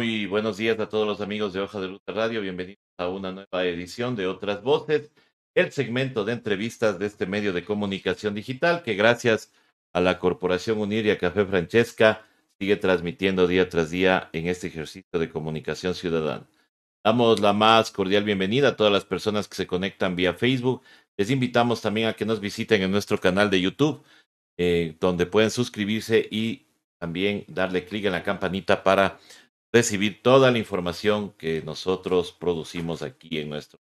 Muy buenos días a todos los amigos de Hoja de Ruta Radio. Bienvenidos a una nueva edición de Otras Voces, el segmento de entrevistas de este medio de comunicación digital que gracias a la Corporación Unir y a Café Francesca sigue transmitiendo día tras día en este ejercicio de comunicación ciudadana. Damos la más cordial bienvenida a todas las personas que se conectan vía Facebook. Les invitamos también a que nos visiten en nuestro canal de YouTube, eh, donde pueden suscribirse y también darle clic en la campanita para recibir toda la información que nosotros producimos aquí en nuestro.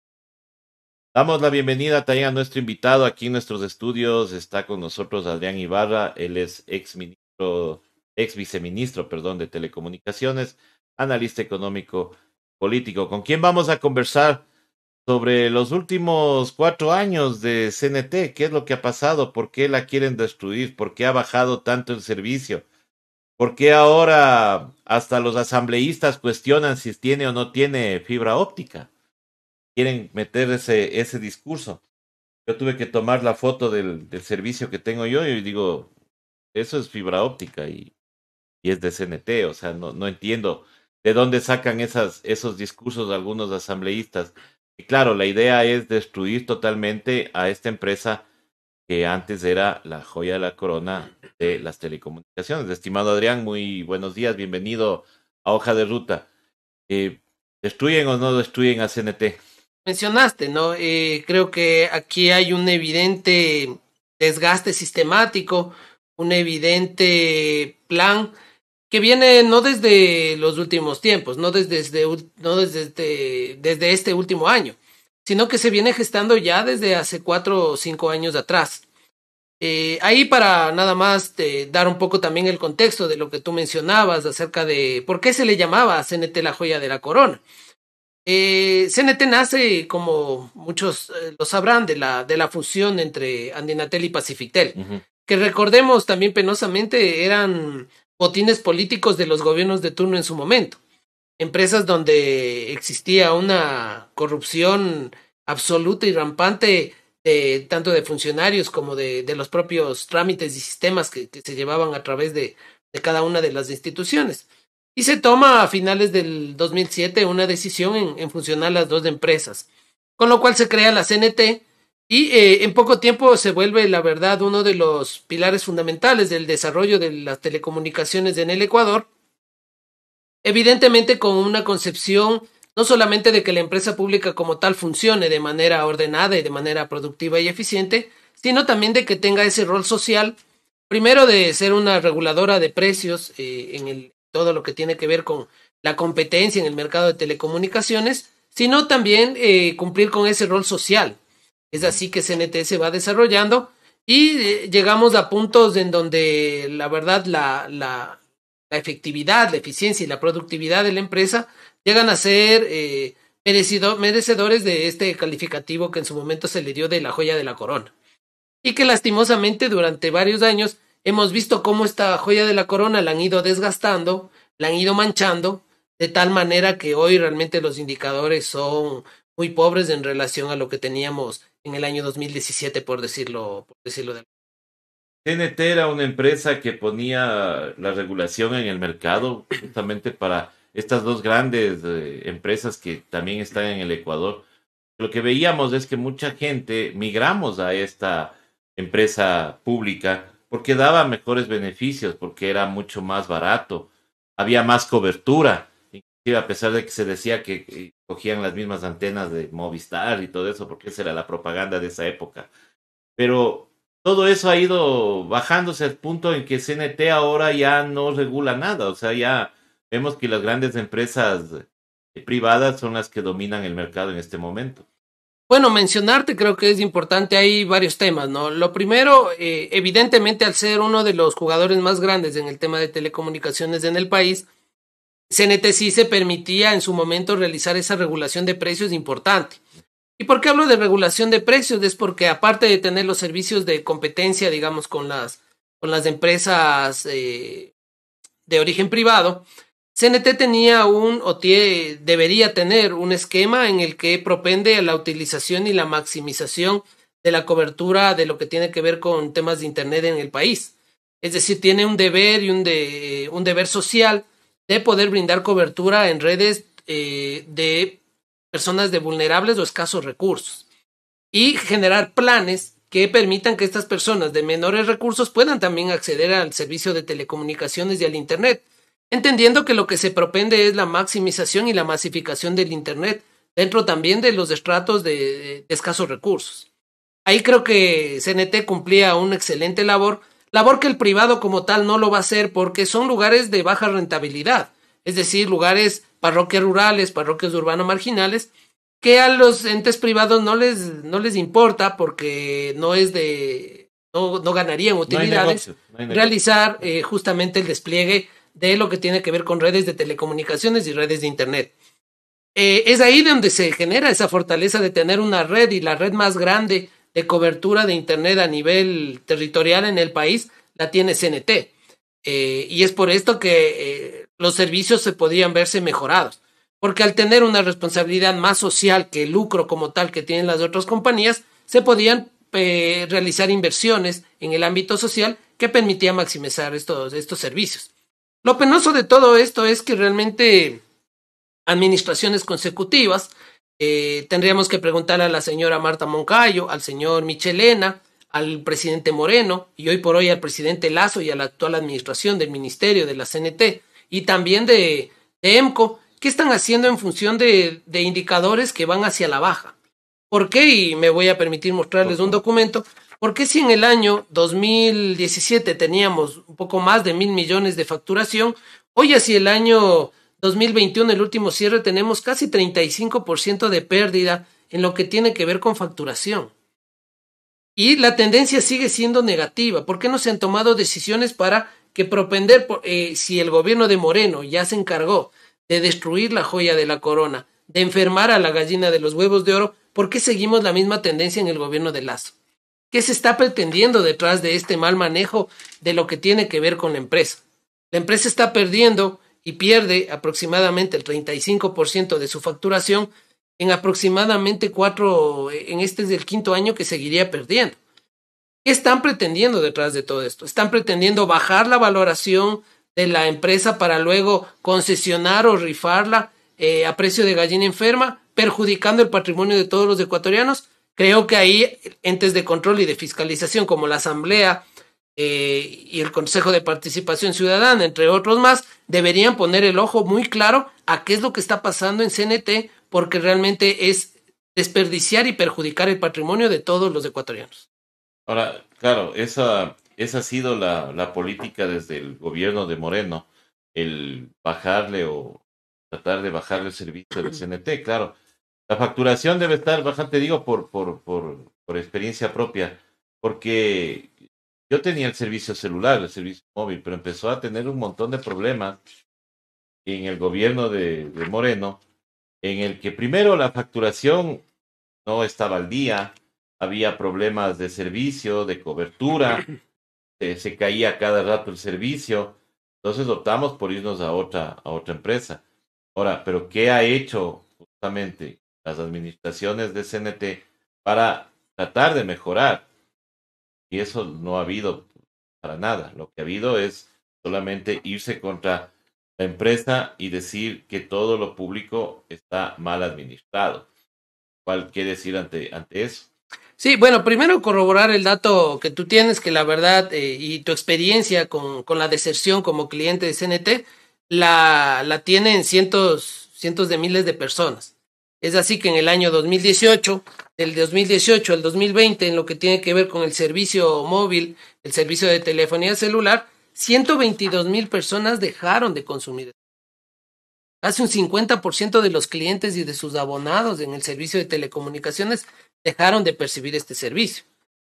Damos la bienvenida también a nuestro invitado aquí en nuestros estudios. Está con nosotros Adrián Ibarra. Él es ex ministro, ex viceministro, perdón, de Telecomunicaciones, analista económico político, con quien vamos a conversar sobre los últimos cuatro años de CNT, qué es lo que ha pasado, por qué la quieren destruir, por qué ha bajado tanto el servicio ¿Por qué ahora hasta los asambleístas cuestionan si tiene o no tiene fibra óptica? Quieren meter ese, ese discurso. Yo tuve que tomar la foto del, del servicio que tengo yo y digo, eso es fibra óptica y, es de CNT, o sea, no, no entiendo de dónde sacan esas, esos discursos algunos asambleístas. Y claro, la idea es destruir totalmente a esta empresa que antes era la joya de la corona de las telecomunicaciones. Estimado Adrián, muy buenos días, bienvenido a Hoja de Ruta. Eh, ¿Destruyen o no destruyen a CNT? Mencionaste, ¿no? Eh, creo que aquí hay un evidente desgaste sistemático, un evidente plan que viene no desde los últimos tiempos, no desde, este este, desde este último año sino que se viene gestando ya desde hace cuatro o cinco años atrás. Eh, ahí para nada más eh, dar un poco también el contexto de lo que tú mencionabas acerca de por qué se le llamaba a CNT la joya de la corona. Eh, CNT nace, como muchos lo sabrán, de la, de la fusión entre Andinatel y pacifictel que recordemos también penosamente eran botines políticos de los gobiernos de turno en su momento. Empresas donde existía una corrupción absoluta y rampante, eh, tanto de funcionarios como de, los propios trámites y sistemas que, se llevaban a través de, cada una de las instituciones. Y se toma a finales del 2007 una decisión en, en funcionar las dos empresas, con lo cual se crea la CNT y eh, en poco tiempo se vuelve, la verdad, uno de los pilares fundamentales del desarrollo de las telecomunicaciones en el Ecuador, evidentemente con una concepción no solamente de que la empresa pública como tal funcione de manera ordenada y de manera productiva y eficiente, sino también de que tenga ese rol social, primero de ser una reguladora de precios eh, en el, todo lo que tiene que ver con la competencia en el mercado de telecomunicaciones, sino también eh, cumplir con ese rol social. Es así que CNTS se va desarrollando y eh, llegamos a puntos en donde la verdad la, la efectividad, la eficiencia y la productividad de la empresa llegan a ser eh, merecedores de este calificativo que en su momento se le dio de la joya de la corona. Y que lastimosamente durante varios años hemos visto cómo esta joya de la corona la han ido desgastando, la han ido manchando, de tal manera que hoy realmente los indicadores son muy pobres en relación a lo que teníamos en el año 2017, por decirlo, por decirlo de TNT era una empresa que ponía la regulación en el mercado justamente para estas dos grandes eh, empresas que también están en el Ecuador, lo que veíamos es que mucha gente migramos a esta empresa pública porque daba mejores beneficios, porque era mucho más barato, había más cobertura, inclusive a pesar de que se decía que cogían las mismas antenas de Movistar y todo eso, porque esa era la propaganda de esa época. Pero todo eso ha ido bajándose al punto en que CNT ahora ya no regula nada, o sea, ya Vemos que las grandes empresas eh, privadas son las que dominan el mercado en este momento. Bueno, mencionarte creo que es importante, hay varios temas, ¿no? Lo primero, eh, evidentemente al ser uno de los jugadores más grandes en el tema de telecomunicaciones en el país, CNT sí se permitía en su momento realizar esa regulación de precios importante. ¿Y por qué hablo de regulación de precios? Es porque aparte de tener los servicios de competencia, digamos, con las, con las empresas eh, de origen privado, CNT tenía un o debería tener un esquema en el que propende a la utilización y la maximización de la cobertura de lo que tiene que ver con temas de Internet en el país. Es decir, tiene un deber y un, un deber social de poder brindar cobertura en redes eh, de personas de vulnerables o escasos recursos y generar planes que permitan que estas personas de menores recursos puedan también acceder al servicio de telecomunicaciones y al Internet entendiendo que lo que se propende es la maximización y la masificación del Internet dentro también de los estratos de, escasos recursos. Ahí creo que CNT cumplía una excelente labor, labor que el privado como tal no lo va a hacer porque son lugares de baja rentabilidad, es decir, lugares parroquias rurales, parroquias urbanos marginales, que a los entes privados no les, no les importa porque no es de no, ganarían utilidades realizar eh, justamente el despliegue de lo que tiene que ver con redes de telecomunicaciones y redes de Internet. Eh, es ahí donde se genera esa fortaleza de tener una red y la red más grande de cobertura de Internet a nivel territorial en el país la tiene CNT. Eh, y es por esto que eh, los servicios se podían verse mejorados, porque al tener una responsabilidad más social que el lucro como tal que tienen las otras compañías, se podían realizar inversiones en el ámbito social que permitía maximizar estos servicios. Lo penoso de todo esto es que realmente administraciones consecutivas, eh, tendríamos que preguntar a la señora Marta Moncayo, al señor Michelena, al presidente Moreno y hoy por hoy al presidente Lazo y a la actual administración del Ministerio de la CNT y también de, EMCO, ¿qué están haciendo en función de, de indicadores que van hacia la baja? ¿Por qué? Y me voy a permitir mostrarles un documento ¿Por qué si en el año 2017 teníamos un poco más de mil millones de facturación, hoy así el año 2021, el último cierre, tenemos casi 35% de pérdida en lo que tiene que ver con facturación? Y la tendencia sigue siendo negativa. ¿Por qué no se han tomado decisiones para que propender, eh, si el gobierno de Moreno ya se encargó de destruir la joya de la corona, de enfermar a la gallina de los huevos de oro, ¿por qué seguimos la misma tendencia en el gobierno de Lazo? ¿Qué se está pretendiendo detrás de este mal manejo de lo que tiene que ver con la empresa? La empresa está perdiendo y pierde aproximadamente el 35% de su facturación en aproximadamente cuatro, en este es el quinto año que seguiría perdiendo. ¿Qué están pretendiendo detrás de todo esto? Están pretendiendo bajar la valoración de la empresa para luego concesionar o rifarla eh, a precio de gallina enferma, perjudicando el patrimonio de todos los ecuatorianos. Creo que ahí entes de control y de fiscalización como la Asamblea eh, y el Consejo de Participación Ciudadana, entre otros más, deberían poner el ojo muy claro a qué es lo que está pasando en CNT, porque realmente es desperdiciar y perjudicar el patrimonio de todos los ecuatorianos. Ahora, claro, esa, esa ha sido la política desde el gobierno de Moreno, el bajarle o tratar de bajarle el servicio del CNT, claro la facturación debe estar bastante, te digo, por, por, por, experiencia propia, porque yo tenía el servicio celular, el servicio móvil, pero empezó a tener un montón de problemas en el gobierno de, de Moreno, en el que primero la facturación no estaba al día, había problemas de servicio, de cobertura, se, se, caía cada rato el servicio, entonces optamos por irnos a otra, a otra empresa. Ahora, pero ¿qué ha hecho justamente las administraciones de CNT para tratar de mejorar. Y eso no ha habido para nada. Lo que ha habido es solamente irse contra la empresa y decir que todo lo público está mal administrado. ¿Cuál quiere decir ante, ante eso? Sí, bueno, primero corroborar el dato que tú tienes, que la verdad eh, y tu experiencia con, con, la deserción como cliente de CNT la, la tienen cientos, cientos de miles de personas. Es así que en el año 2018, del 2018 al 2020, en lo que tiene que ver con el servicio móvil, el servicio de telefonía celular, 122 mil personas dejaron de consumir. Casi un 50% de los clientes y de sus abonados en el servicio de telecomunicaciones dejaron de percibir este servicio.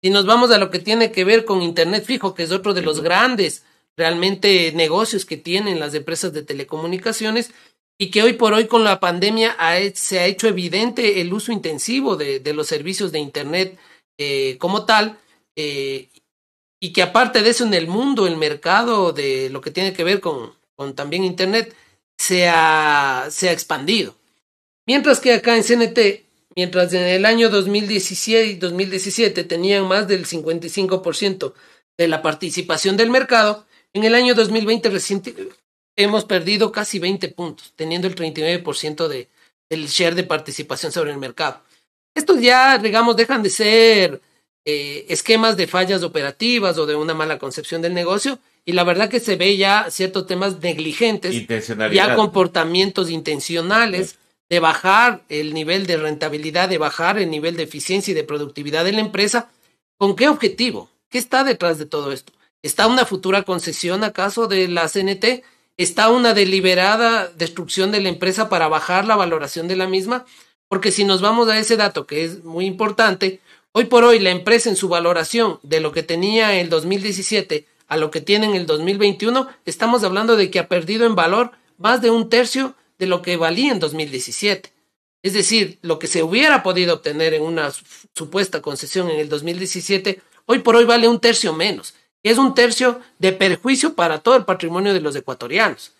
Si nos vamos a lo que tiene que ver con Internet fijo, que es otro de los grandes realmente negocios que tienen las empresas de telecomunicaciones, y que hoy por hoy con la pandemia se ha hecho evidente el uso intensivo de, los servicios de Internet eh, como tal, eh, y que aparte de eso en el mundo, el mercado de lo que tiene que ver con, con también Internet, se ha, se ha expandido. Mientras que acá en CNT, mientras en el año 2017 y 2017 tenían más del 55% de la participación del mercado, en el año 2020 hemos perdido casi 20 puntos, teniendo el 39% de, del share de participación sobre el mercado. Estos ya, digamos, dejan de ser eh, esquemas de fallas operativas o de una mala concepción del negocio y la verdad que se ve ya ciertos temas negligentes, ya comportamientos intencionales de bajar el nivel de rentabilidad, de bajar el nivel de eficiencia y de productividad de la empresa. ¿Con qué objetivo? ¿Qué está detrás de todo esto? ¿Está una futura concesión acaso de la CNT? está una deliberada destrucción de la empresa para bajar la valoración de la misma, porque si nos vamos a ese dato que es muy importante, hoy por hoy la empresa en su valoración de lo que tenía en el 2017 a lo que tiene en el 2021, estamos hablando de que ha perdido en valor más de un tercio de lo que valía en 2017. Es decir, lo que se hubiera podido obtener en una supuesta concesión en el 2017, hoy por hoy vale un tercio menos es un tercio de perjuicio para todo el patrimonio de los ecuatorianos.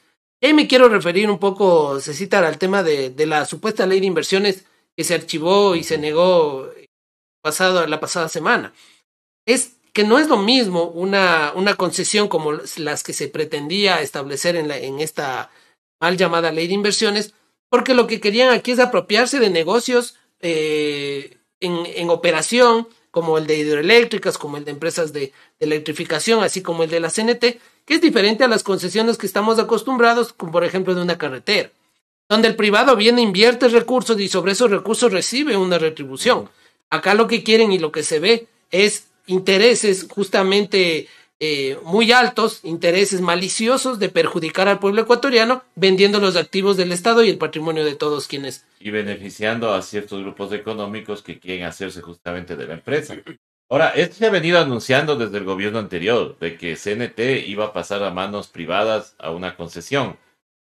Y me quiero referir un poco, cita al tema de, la supuesta ley de inversiones que se archivó y se negó pasado, la pasada semana. Es que no es lo mismo una, una concesión como las que se pretendía establecer en, en esta mal llamada ley de inversiones, porque lo que querían aquí es apropiarse de negocios eh, en, en operación como el de hidroeléctricas, como el de empresas de, electrificación, así como el de la CNT, que es diferente a las concesiones que estamos acostumbrados, como por ejemplo de una carretera, donde el privado viene, invierte recursos y sobre esos recursos recibe una retribución. Acá lo que quieren y lo que se ve es intereses justamente eh, muy altos, intereses maliciosos de perjudicar al pueblo ecuatoriano, vendiendo los activos del Estado y el patrimonio de todos quienes. Y beneficiando a ciertos grupos económicos que quieren hacerse justamente de la empresa. Ahora, esto se ha venido anunciando desde el gobierno anterior, de que CNT iba a pasar a manos privadas a una concesión.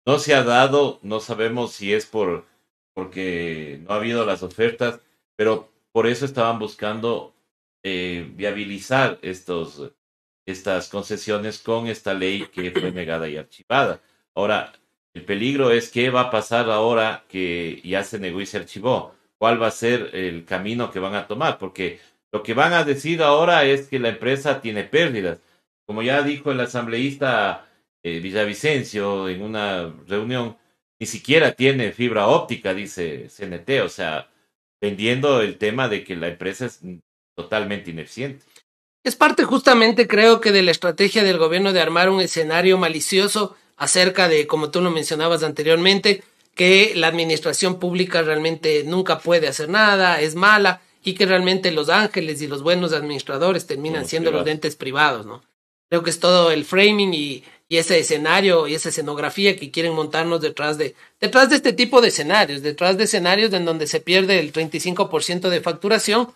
No se ha dado, no sabemos si es por porque no ha habido las ofertas, pero por eso estaban buscando eh, viabilizar estos, estas concesiones con esta ley que fue negada y archivada. Ahora, el peligro es qué va a pasar ahora que ya se negó y se archivó. ¿Cuál va a ser el camino que van a tomar? Porque lo que van a decir ahora es que la empresa tiene pérdidas. Como ya dijo el asambleísta eh, Villavicencio en una reunión, ni siquiera tiene fibra óptica, dice CNT, o sea, vendiendo el tema de que la empresa es totalmente ineficiente. Es parte justamente, creo que, de la estrategia del gobierno de armar un escenario malicioso acerca de, como tú lo mencionabas anteriormente, que la administración pública realmente nunca puede hacer nada, es mala, y que realmente los ángeles y los buenos administradores terminan siendo los dentes privados, ¿no? Creo que es todo el framing y, ese escenario y esa escenografía que quieren montarnos detrás de, detrás de este tipo de escenarios, detrás de escenarios en donde se pierde el 35% de facturación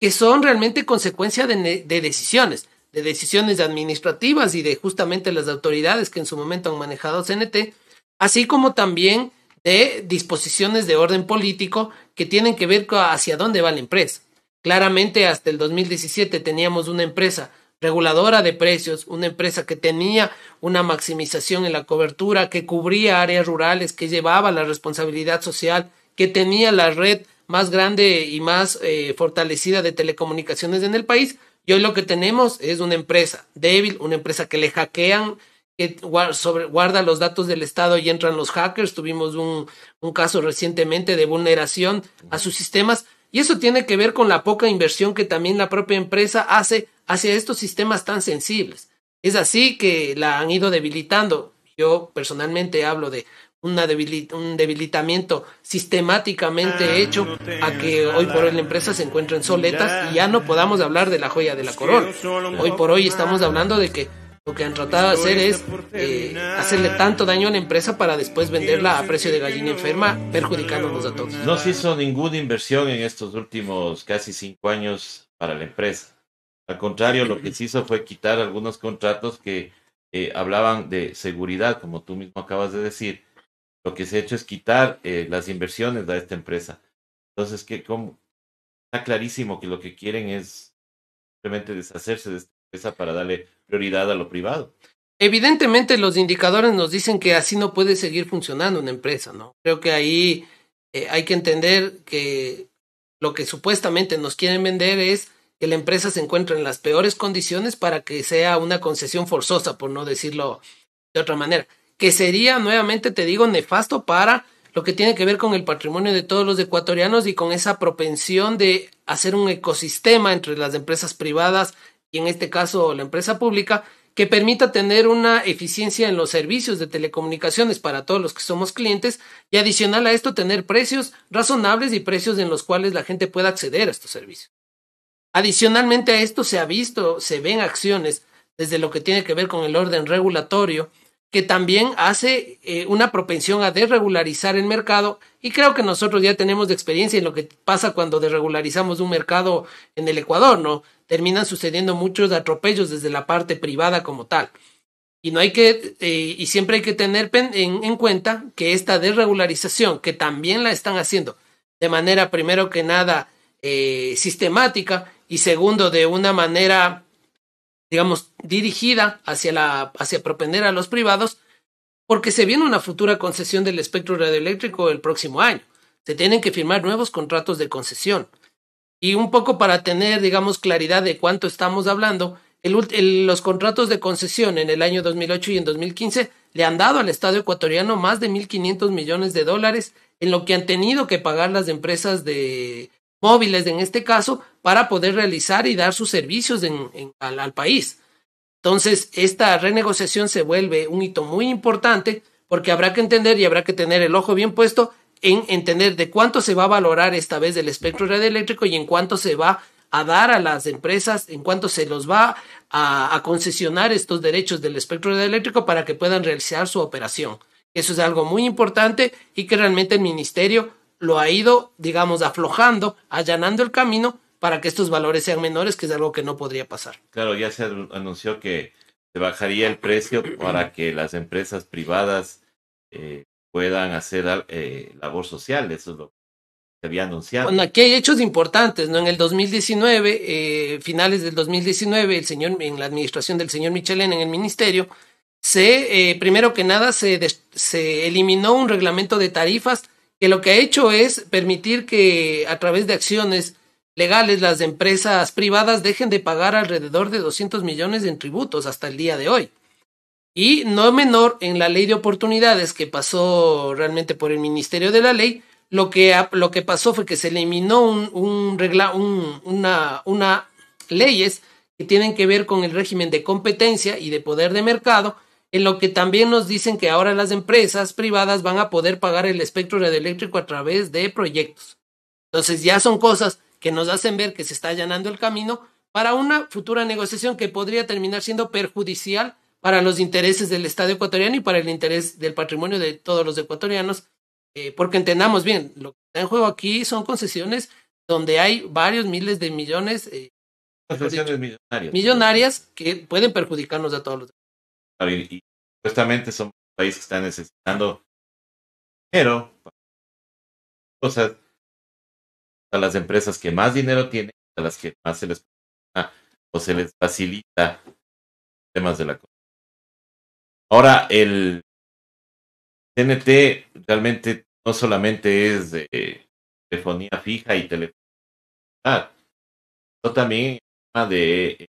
que son realmente consecuencia de, decisiones, de decisiones administrativas y de justamente las autoridades que en su momento han manejado CNT, así como también de disposiciones de orden político que tienen que ver hacia dónde va la empresa. Claramente hasta el 2017 teníamos una empresa reguladora de precios, una empresa que tenía una maximización en la cobertura, que cubría áreas rurales, que llevaba la responsabilidad social que tenía la red más grande y más eh, fortalecida de telecomunicaciones en el país. Y hoy lo que tenemos es una empresa débil, una empresa que le hackean, que guarda los datos del Estado y entran los hackers. Tuvimos un caso recientemente de vulneración a sus sistemas. Y eso tiene que ver con la poca inversión que también la propia empresa hace hacia estos sistemas tan sensibles. Es así que la han ido debilitando. Yo personalmente hablo de un debilitamiento sistemáticamente ah, hecho a que hoy por hoy la empresa se encuentre en soletas y ya no podamos hablar de la joya de la corona. Hoy por hoy estamos hablando de que lo que han tratado de hacer este es eh, hacerle tanto daño a la empresa para después venderla a precio de gallina enferma, perjudicándonos a todos. No se hizo ninguna inversión en estos últimos casi cinco años para la empresa. Al contrario, lo que se hizo fue quitar algunos contratos que eh, hablaban de seguridad, como tú mismo acabas de decir, lo que se ha hecho es quitar eh, las inversiones de esta empresa. Entonces, cómo está clarísimo que lo que quieren es simplemente deshacerse de esta empresa para darle prioridad a lo privado. Evidentemente, los indicadores nos dicen que así no puede seguir funcionando una empresa, ¿no? Creo que ahí eh, hay que entender que lo que supuestamente nos quieren vender es que la empresa se encuentra en las peores condiciones para que sea una concesión forzosa, por no decirlo de otra manera que sería nuevamente, te digo, nefasto para lo que tiene que ver con el patrimonio de todos los ecuatorianos y con esa propensión de hacer un ecosistema entre las empresas privadas y en este caso la empresa pública que permita tener una eficiencia en los servicios de telecomunicaciones para todos los que somos clientes y adicional a esto tener precios razonables y precios en los cuales la gente pueda acceder a estos servicios. Adicionalmente a esto se ha visto, se ven acciones desde lo que tiene que ver con el orden regulatorio, que también hace eh, una propensión a desregularizar el mercado y creo que nosotros ya tenemos experiencia en lo que pasa cuando desregularizamos un mercado en el Ecuador, ¿no? Terminan sucediendo muchos atropellos desde la parte privada como tal. Y no hay que, eh, y siempre hay que tener en, cuenta que esta desregularización, que también la están haciendo de manera, primero que nada, eh, sistemática y segundo, de una manera digamos, dirigida hacia, la, hacia propender a los privados, porque se viene una futura concesión del espectro radioeléctrico el próximo año. Se tienen que firmar nuevos contratos de concesión. Y un poco para tener, digamos, claridad de cuánto estamos hablando, los contratos de concesión en el año 2008 y en 2015 le han dado al Estado ecuatoriano más de 1.500 millones de dólares en lo que han tenido que pagar las empresas de, móviles en este caso, para poder realizar y dar sus servicios al, país. Entonces, esta renegociación se vuelve un hito muy importante porque habrá que entender y habrá que tener el ojo bien puesto en entender de cuánto se va a valorar esta vez el espectro radioeléctrico y en cuánto se va a dar a las empresas, en cuánto se los va a, a concesionar estos derechos del espectro radioeléctrico para que puedan realizar su operación. Eso es algo muy importante y que realmente el ministerio lo ha ido, digamos, aflojando, allanando el camino para que estos valores sean menores, que es algo que no podría pasar. Claro, ya se anunció que se bajaría el precio para que las empresas privadas eh, puedan hacer eh, labor social, eso es lo que se había anunciado. Bueno, aquí hay hechos importantes, ¿no? En el 2019, eh, finales del 2019, el señor, en la administración del señor Michelén en el ministerio, se, primero que nada, se, se eliminó un reglamento de tarifas que lo que ha hecho es permitir que a través de acciones legales las empresas privadas dejen de pagar alrededor de 200 millones en tributos hasta el día de hoy. Y no menor en la ley de oportunidades que pasó realmente por el Ministerio de la Ley, lo que, lo que pasó fue que se eliminó un, regla, un, una, una leyes que tienen que ver con el régimen de competencia y de poder de mercado en lo que también nos dicen que ahora las empresas privadas van a poder pagar el espectro radioeléctrico a través de proyectos. Entonces ya son cosas que nos hacen ver que se está allanando el camino para una futura negociación que podría terminar siendo perjudicial para los intereses del Estado ecuatoriano y para el interés del patrimonio de todos los ecuatorianos, eh, porque entendamos bien, lo que está en juego aquí son concesiones donde hay varios miles de millones. Eh, concesiones Millonarias que pueden perjudicarnos a todos los y supuestamente son países que están necesitando dinero para cosas a las empresas que más dinero tienen, a las que más se les o se les facilita temas de la Ahora, el TNT realmente no solamente es de eh, telefonía fija y telefónica, sino también de eh,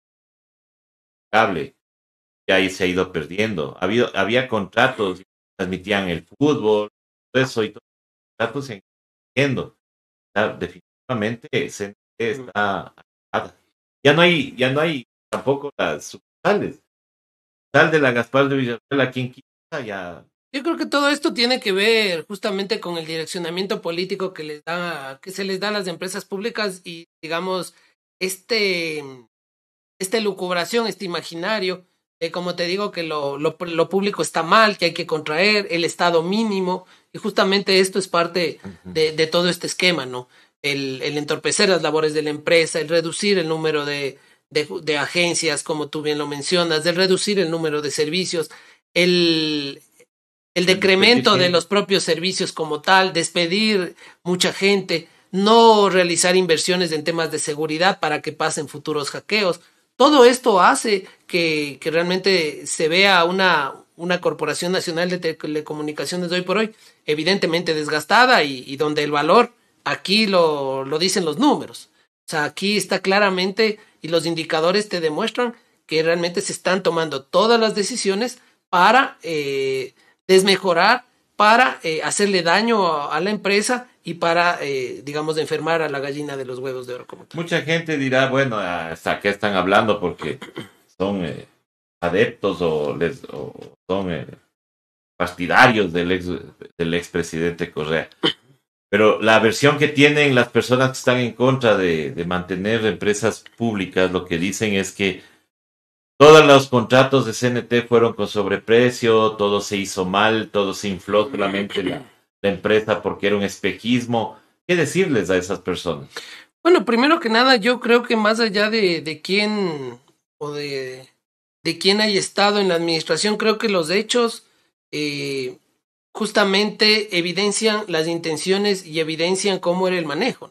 cable ahí se ha ido perdiendo. Ha había contratos, transmitían el fútbol, todo eso, y todos los contratos se han perdiendo. definitivamente se está Ya no hay, ya no hay tampoco las sucursales. Tal de la Gaspar de Villarreal, quien quita, ya. Yo creo que todo esto tiene que ver justamente con el direccionamiento político que les da, que se les da a las empresas públicas y digamos, este, esta lucubración, este imaginario eh, como te digo, que lo, público está mal, que hay que contraer el estado mínimo, y justamente esto es parte de, todo este esquema, ¿no? El, entorpecer las labores de la empresa, el reducir el número de, de, agencias, como tú bien lo mencionas, el reducir el número de servicios, el, el decremento de los propios servicios como tal, despedir mucha gente, no realizar inversiones en temas de seguridad para que pasen futuros hackeos. Todo esto hace que, realmente se vea una, una Corporación Nacional de Telecomunicaciones de hoy por hoy, evidentemente desgastada y, donde el valor aquí lo, dicen los números. O sea, aquí está claramente y los indicadores te demuestran que realmente se están tomando todas las decisiones para eh, desmejorar para eh, hacerle daño a, la empresa y para, eh, digamos, enfermar a la gallina de los huevos de oro. Como Mucha gente dirá, bueno, ¿hasta qué están hablando? Porque son eh, adeptos o, son partidarios del, ex, del expresidente Correa. Pero la versión que tienen las personas que están en contra de mantener empresas públicas, lo que dicen es que todos los contratos de CNT fueron con sobreprecio, todo se hizo mal, todo se infló solamente la, la empresa porque era un espejismo. ¿Qué decirles a esas personas? Bueno, primero que nada, yo creo que más allá de, quién o de, quién haya estado en la administración, creo que los hechos eh, justamente evidencian las intenciones y evidencian cómo era el manejo.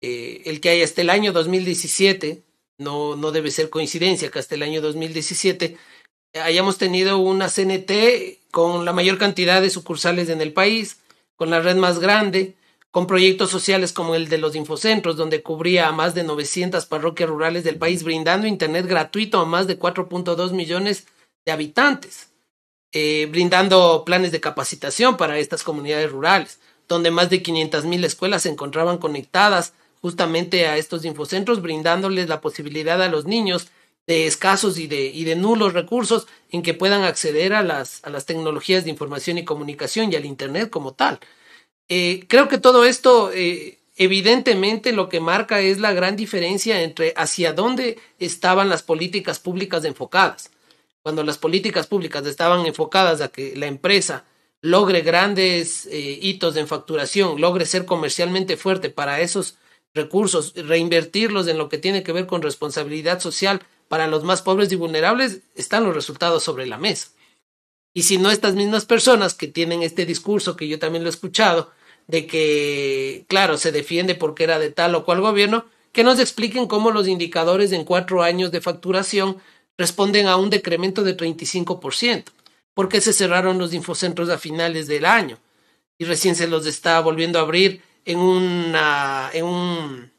Eh, el que hay hasta el año 2017 no, no debe ser coincidencia que hasta el año 2017 hayamos tenido una CNT con la mayor cantidad de sucursales en el país, con la red más grande, con proyectos sociales como el de los infocentros, donde cubría a más de 900 parroquias rurales del país, brindando Internet gratuito a más de 4.2 millones de habitantes, eh, brindando planes de capacitación para estas comunidades rurales, donde más de 500 mil escuelas se encontraban conectadas justamente a estos infocentros, brindándoles la posibilidad a los niños de escasos y de, nulos recursos en que puedan acceder a las, tecnologías de información y comunicación y al Internet como tal. Eh, creo que todo esto eh, evidentemente lo que marca es la gran diferencia entre hacia dónde estaban las políticas públicas enfocadas. Cuando las políticas públicas estaban enfocadas a que la empresa logre grandes eh, hitos en facturación, logre ser comercialmente fuerte para esos recursos, reinvertirlos en lo que tiene que ver con responsabilidad social para los más pobres y vulnerables, están los resultados sobre la mesa. Y si no estas mismas personas que tienen este discurso, que yo también lo he escuchado, de que, claro, se defiende porque era de tal o cual gobierno, que nos expliquen cómo los indicadores en cuatro años de facturación responden a un decremento de 35%, porque se cerraron los infocentros a finales del año y recién se los está volviendo a abrir en una, en un,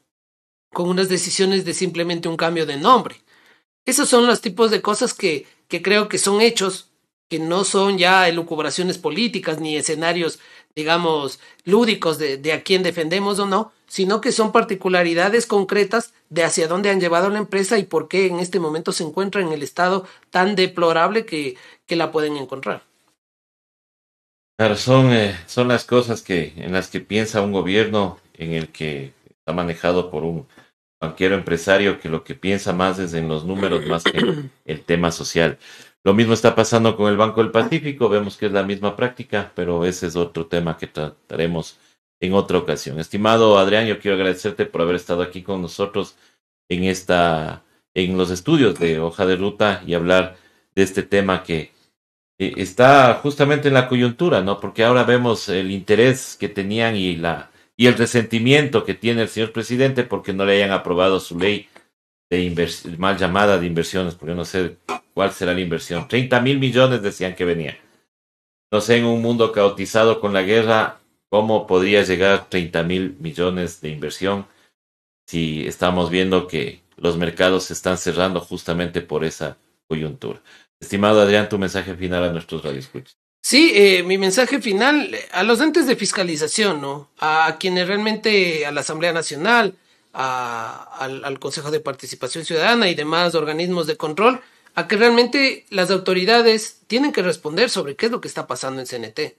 con unas decisiones de simplemente un cambio de nombre. Esos son los tipos de cosas que, creo que son hechos, que no son ya elucubraciones políticas ni escenarios, digamos, lúdicos de, a quién defendemos o no, sino que son particularidades concretas de hacia dónde han llevado la empresa y por qué en este momento se encuentra en el estado tan deplorable que la pueden encontrar. Claro, eh, son, las cosas que, en las que piensa un gobierno en el que está manejado por un banquero empresario que lo que piensa más es en los números más que en el tema social. Lo mismo está pasando con el Banco del Pacífico, vemos que es la misma práctica, pero ese es otro tema que trataremos en otra ocasión. Estimado Adrián, yo quiero agradecerte por haber estado aquí con nosotros en esta en los estudios de Hoja de Ruta y hablar de este tema que eh, está justamente en la coyuntura, ¿no? Porque ahora vemos el interés que tenían y la y el resentimiento que tiene el señor presidente porque no le hayan aprobado su ley de mal llamada de inversiones, porque no sé cuál será la inversión. 30 mil millones decían que venía. No sé, en un mundo caotizado con la guerra, cómo podría llegar 30 mil millones de inversión si estamos viendo que los mercados se están cerrando justamente por esa coyuntura. Estimado Adrián, tu mensaje final a nuestros radioescuchas. Sí, eh, mi mensaje final a los entes de fiscalización, ¿no? A quienes realmente, a la Asamblea Nacional, al, Consejo de Participación Ciudadana y demás organismos de control, a que realmente las autoridades tienen que responder sobre qué es lo que está pasando en CNT.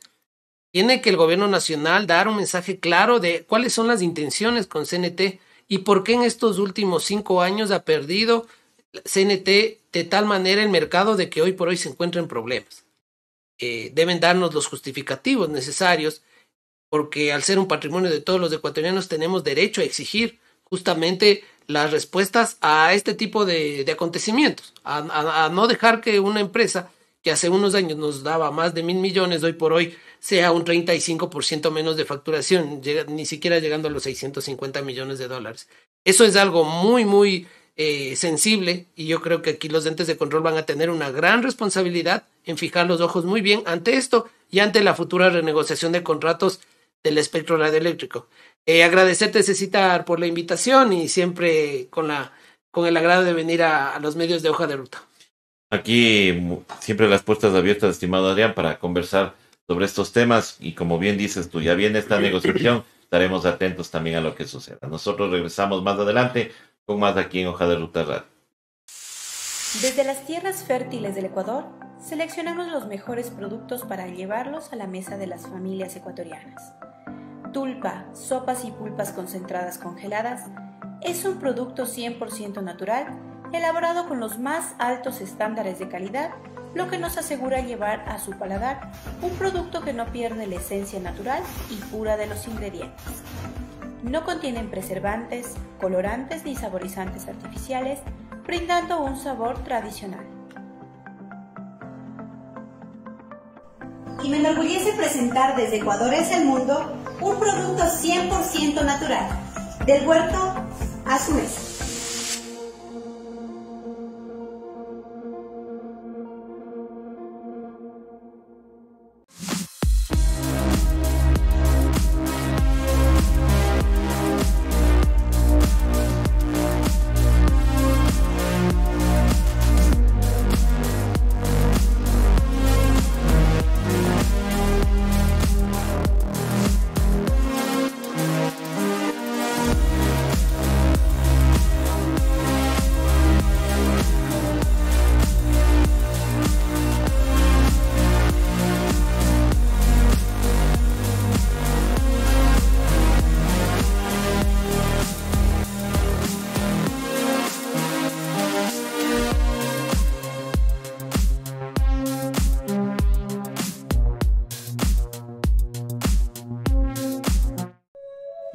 Tiene que el gobierno nacional dar un mensaje claro de cuáles son las intenciones con CNT y por qué en estos últimos cinco años ha perdido CNT de tal manera el mercado de que hoy por hoy se encuentren problemas. Eh, deben darnos los justificativos necesarios porque al ser un patrimonio de todos los ecuatorianos tenemos derecho a exigir justamente las respuestas a este tipo de, acontecimientos, a, no dejar que una empresa que hace unos años nos daba más de mil millones, hoy por hoy sea un 35% menos de facturación, ni siquiera llegando a los 650 millones de dólares. Eso es algo muy, muy eh, sensible y yo creo que aquí los entes de control van a tener una gran responsabilidad en fijar los ojos muy bien ante esto y ante la futura renegociación de contratos del espectro radioeléctrico. Eh, agradecerte, Cecitar, por la invitación y siempre con, la, con el agrado de venir a, a los medios de hoja de ruta. Aquí siempre las puertas abiertas, estimado Adrián, para conversar sobre estos temas y como bien dices tú, ya viene esta negociación, estaremos atentos también a lo que suceda. Nosotros regresamos más adelante más aquí en Hoja de Ruta Radio. Desde las tierras fértiles del Ecuador, seleccionamos los mejores productos para llevarlos a la mesa de las familias ecuatorianas. Tulpa, sopas y pulpas concentradas congeladas, es un producto 100% natural elaborado con los más altos estándares de calidad, lo que nos asegura llevar a su paladar un producto que no pierde la esencia natural y pura de los ingredientes. No contienen preservantes, colorantes ni saborizantes artificiales, brindando un sabor tradicional. Y me enorgullece presentar desde Ecuador es el mundo un producto 100% natural, del huerto a su mesa.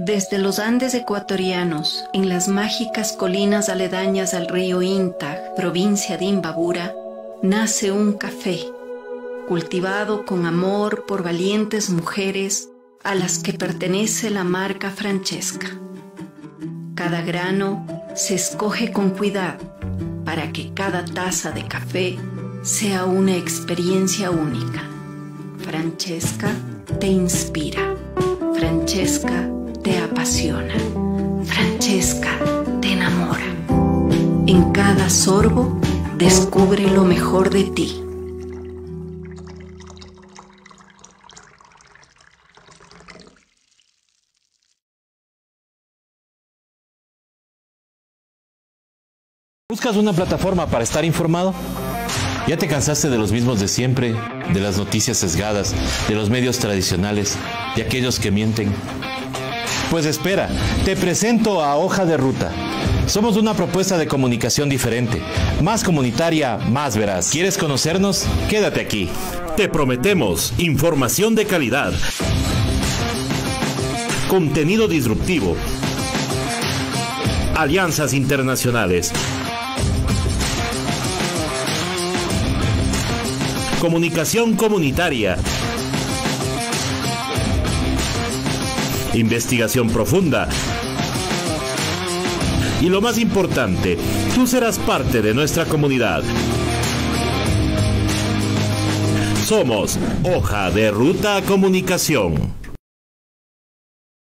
Desde los Andes ecuatorianos, en las mágicas colinas aledañas al río Intag, provincia de Imbabura, nace un café, cultivado con amor por valientes mujeres a las que pertenece la marca Francesca. Cada grano se escoge con cuidado para que cada taza de café sea una experiencia única. Francesca te inspira. Francesca te apasiona, Francesca te enamora. En cada sorbo descubre lo mejor de ti. ¿Buscas una plataforma para estar informado? ¿Ya te cansaste de los mismos de siempre, de las noticias sesgadas, de los medios tradicionales, de aquellos que mienten? Pues espera, te presento a Hoja de Ruta. Somos una propuesta de comunicación diferente, más comunitaria, más veraz. ¿Quieres conocernos? Quédate aquí. Te prometemos información de calidad, contenido disruptivo, alianzas internacionales, comunicación comunitaria. investigación profunda. Y lo más importante, tú serás parte de nuestra comunidad. Somos Hoja de Ruta Comunicación.